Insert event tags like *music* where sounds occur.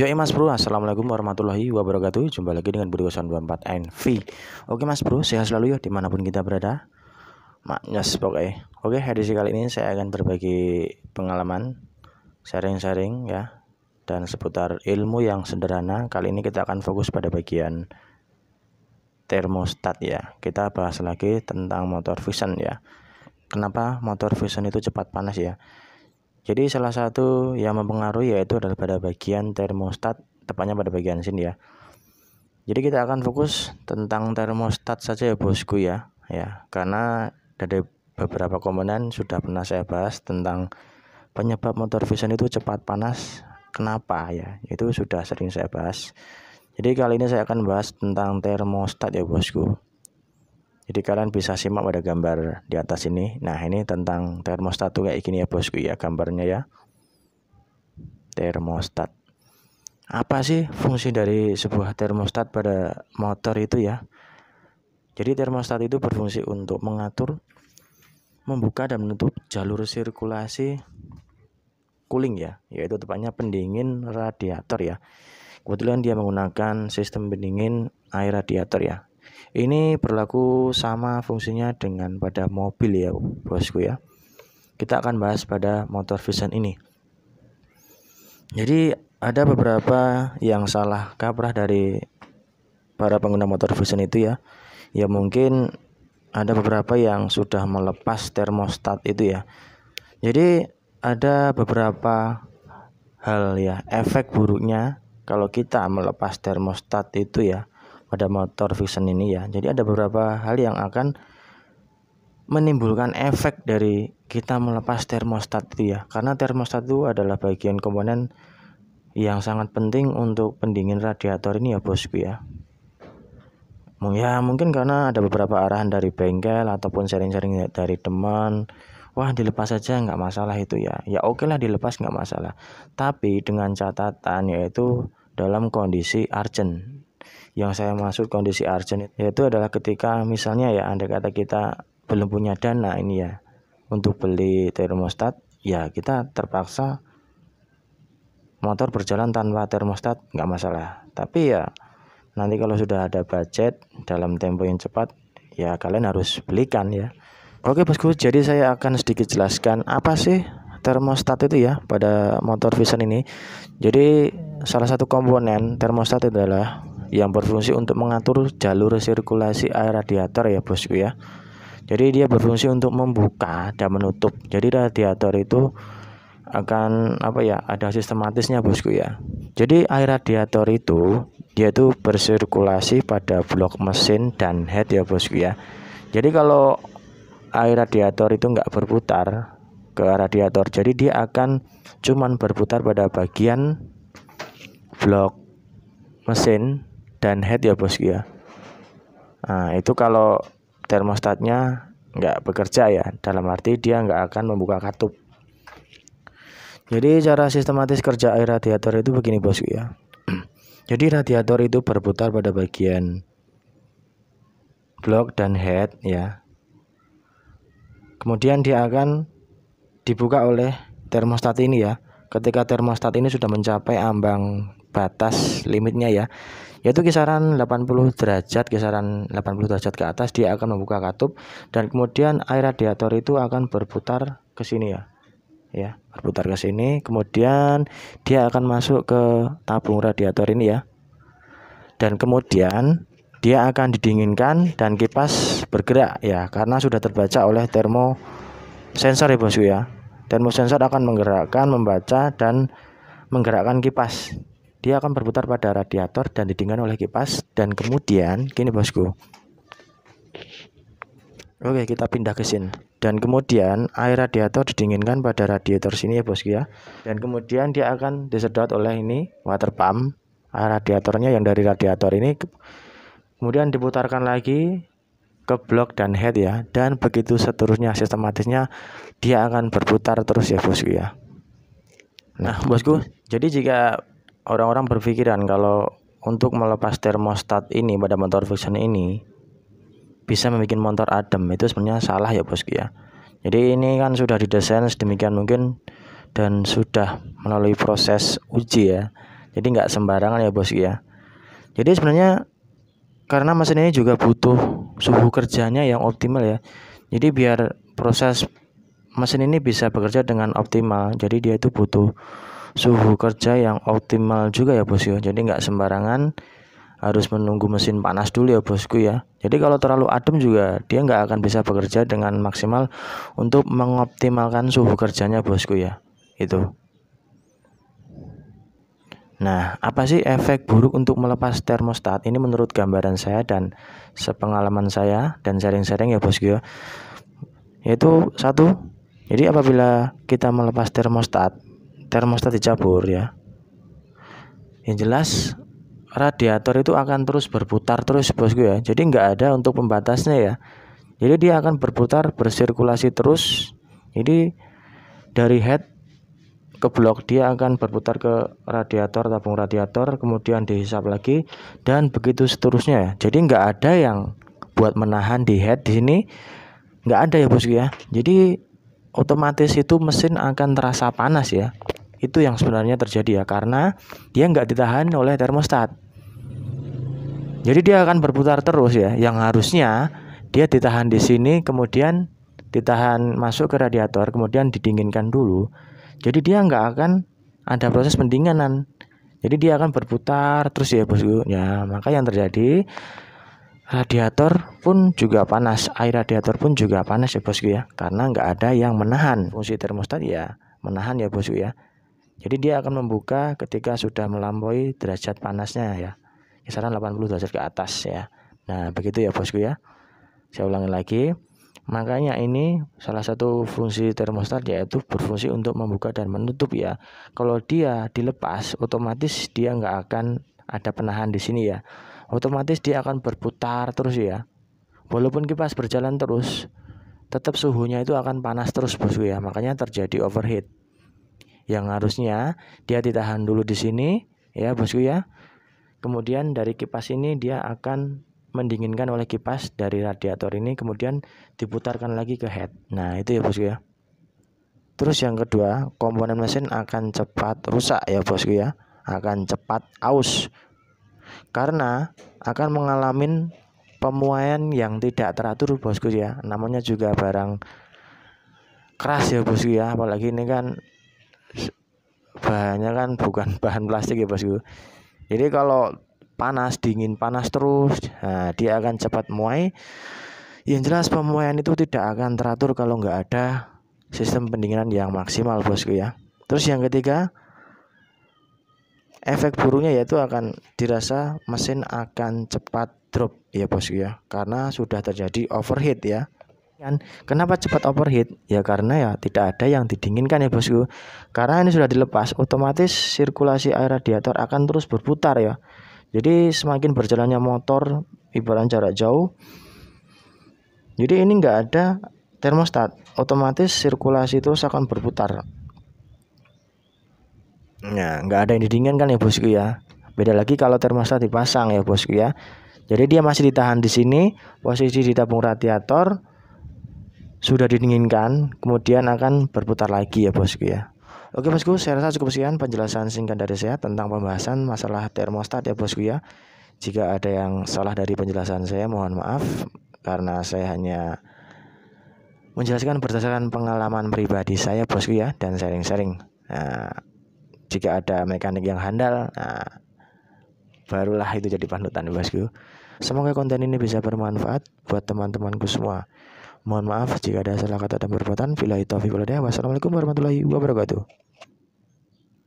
Yo Mas Bro, Assalamualaikum warahmatullahi wabarakatuh Jumpa lagi dengan Budi 24 NV Oke Mas Bro, sehat selalu ya dimanapun kita berada Maknyas pokoknya Oke, edisi kali ini saya akan berbagi pengalaman Sharing-sharing ya Dan seputar ilmu yang sederhana Kali ini kita akan fokus pada bagian Termostat ya Kita bahas lagi tentang motor vision ya Kenapa motor vision itu cepat panas ya jadi salah satu yang mempengaruhi yaitu adalah pada bagian termostat, tepatnya pada bagian sini ya. Jadi kita akan fokus tentang termostat saja ya bosku ya, ya karena dari beberapa komponen sudah pernah saya bahas tentang penyebab motor vision itu cepat panas kenapa ya itu sudah sering saya bahas jadi kali ini saya akan bahas tentang termostat ya bosku jadi kalian bisa simak pada gambar di atas ini. Nah, ini tentang termostat tuh kayak gini ya bosku ya gambarnya ya. Termostat. Apa sih fungsi dari sebuah termostat pada motor itu ya? Jadi termostat itu berfungsi untuk mengatur, membuka dan menutup jalur sirkulasi cooling ya, yaitu tepatnya pendingin radiator ya. Kebetulan dia menggunakan sistem pendingin air radiator ya. Ini berlaku sama fungsinya dengan pada mobil ya, bosku ya. Kita akan bahas pada motor vision ini. Jadi ada beberapa yang salah kaprah dari para pengguna motor vision itu ya. Ya mungkin ada beberapa yang sudah melepas termostat itu ya. Jadi ada beberapa hal ya efek buruknya kalau kita melepas termostat itu ya pada motor Vision ini ya. Jadi ada beberapa hal yang akan menimbulkan efek dari kita melepas termostat itu ya. Karena termostat itu adalah bagian komponen yang sangat penting untuk pendingin radiator ini ya bosku ya. Ya mungkin karena ada beberapa arahan dari bengkel ataupun sering-sering dari teman Wah dilepas saja nggak masalah itu ya Ya oke okay lah dilepas nggak masalah Tapi dengan catatan yaitu dalam kondisi urgent yang saya maksud kondisi urgent yaitu adalah ketika misalnya ya anda kata kita belum punya dana ini ya untuk beli termostat, ya kita terpaksa motor berjalan tanpa termostat nggak masalah. Tapi ya nanti kalau sudah ada budget dalam tempo yang cepat ya kalian harus belikan ya. Oke bosku, jadi saya akan sedikit jelaskan apa sih termostat itu ya pada motor Vision ini. Jadi salah satu komponen termostat itu adalah yang berfungsi untuk mengatur jalur sirkulasi air radiator ya bosku ya jadi dia berfungsi untuk membuka dan menutup jadi radiator itu akan apa ya ada sistematisnya bosku ya jadi air radiator itu dia itu bersirkulasi pada blok mesin dan head ya bosku ya jadi kalau air radiator itu enggak berputar ke radiator jadi dia akan cuman berputar pada bagian blok mesin dan head ya bosku ya nah itu kalau termostatnya nggak bekerja ya dalam arti dia nggak akan membuka katup jadi cara sistematis kerja air radiator itu begini bosku ya *clears throat* jadi radiator itu berputar pada bagian blok dan head ya kemudian dia akan dibuka oleh termostat ini ya ketika termostat ini sudah mencapai ambang batas limitnya ya yaitu kisaran 80 derajat kisaran 80 derajat ke atas dia akan membuka katup dan kemudian air radiator itu akan berputar ke sini ya ya berputar ke sini kemudian dia akan masuk ke tabung radiator ini ya dan kemudian dia akan didinginkan dan kipas bergerak ya karena sudah terbaca oleh termo sensor ya bosku ya sensor akan menggerakkan membaca dan menggerakkan kipas dia akan berputar pada radiator dan didinginkan oleh kipas dan kemudian gini bosku Oke kita pindah ke sini dan kemudian air radiator didinginkan pada radiator sini ya bosku ya dan kemudian dia akan disedot oleh ini water pump air radiatornya yang dari radiator ini kemudian diputarkan lagi ke blok dan head ya dan begitu seterusnya sistematisnya dia akan berputar terus ya bosku ya nah bosku jadi jika orang-orang berpikiran kalau untuk melepas termostat ini pada motor Vision ini bisa membuat motor adem itu sebenarnya salah ya bosku ya jadi ini kan sudah didesain sedemikian mungkin dan sudah melalui proses uji ya jadi nggak sembarangan ya bosku ya jadi sebenarnya karena mesin ini juga butuh suhu kerjanya yang optimal ya jadi biar proses mesin ini bisa bekerja dengan optimal jadi dia itu butuh suhu kerja yang optimal juga ya bosku ya. jadi nggak sembarangan harus menunggu mesin panas dulu ya bosku ya jadi kalau terlalu adem juga dia nggak akan bisa bekerja dengan maksimal untuk mengoptimalkan suhu kerjanya bosku ya itu Nah, apa sih efek buruk untuk melepas termostat? Ini menurut gambaran saya dan sepengalaman saya dan sharing-sharing ya bosku ya. Yaitu satu, jadi apabila kita melepas termostat, termostat dicabur ya yang jelas radiator itu akan terus berputar terus bosku ya jadi nggak ada untuk pembatasnya ya jadi dia akan berputar bersirkulasi terus jadi dari head ke blok dia akan berputar ke radiator tabung radiator kemudian dihisap lagi dan begitu seterusnya ya. jadi nggak ada yang buat menahan di head di sini nggak ada ya bosku ya jadi otomatis itu mesin akan terasa panas ya itu yang sebenarnya terjadi ya karena dia nggak ditahan oleh termostat. Jadi dia akan berputar terus ya. Yang harusnya dia ditahan di sini kemudian ditahan masuk ke radiator kemudian didinginkan dulu. Jadi dia nggak akan ada proses pendinginan. Jadi dia akan berputar terus ya bosku. Ya maka yang terjadi radiator pun juga panas, air radiator pun juga panas ya bosku ya, karena nggak ada yang menahan fungsi termostat ya menahan ya bosku ya. Jadi dia akan membuka ketika sudah melampaui derajat panasnya ya. Kisaran 80 derajat ke atas ya. Nah, begitu ya bosku ya. Saya ulangi lagi. Makanya ini salah satu fungsi termostat yaitu berfungsi untuk membuka dan menutup ya. Kalau dia dilepas, otomatis dia nggak akan ada penahan di sini ya. Otomatis dia akan berputar terus ya. Walaupun kipas berjalan terus, tetap suhunya itu akan panas terus bosku ya. Makanya terjadi overheat yang harusnya dia ditahan dulu di sini ya bosku ya kemudian dari kipas ini dia akan mendinginkan oleh kipas dari radiator ini kemudian diputarkan lagi ke head nah itu ya bosku ya terus yang kedua komponen mesin akan cepat rusak ya bosku ya akan cepat aus karena akan mengalami pemuaian yang tidak teratur bosku ya namanya juga barang keras ya bosku ya apalagi ini kan bahannya kan bukan *laughs* bahan plastik ya bosku jadi kalau panas dingin panas terus nah, dia akan cepat muai yang jelas pemuaian itu tidak akan teratur kalau nggak ada sistem pendinginan yang maksimal bosku ya terus yang ketiga efek buruknya yaitu akan dirasa mesin akan cepat drop ya bosku ya karena sudah terjadi overheat ya Kan? Kenapa cepat overheat? Ya karena ya tidak ada yang didinginkan ya bosku. Karena ini sudah dilepas, otomatis sirkulasi air radiator akan terus berputar ya. Jadi semakin berjalannya motor ibarat jarak jauh. Jadi ini nggak ada termostat, otomatis sirkulasi terus akan berputar. Nah, nggak ada yang didinginkan ya bosku ya. Beda lagi kalau termostat dipasang ya bosku ya. Jadi dia masih ditahan di sini, posisi di tabung radiator, sudah didinginkan, kemudian akan berputar lagi ya bosku ya. Oke bosku, saya rasa cukup sekian penjelasan singkat dari saya tentang pembahasan masalah termostat ya bosku ya. Jika ada yang salah dari penjelasan saya mohon maaf karena saya hanya menjelaskan berdasarkan pengalaman pribadi saya bosku ya dan sharing-sharing. Nah, jika ada mekanik yang handal, nah, barulah itu jadi panutan bosku. Semoga konten ini bisa bermanfaat buat teman-temanku semua. Mohon maaf jika ada salah kata dan perbuatan. Bila itu, Wassalamualaikum warahmatullahi wabarakatuh.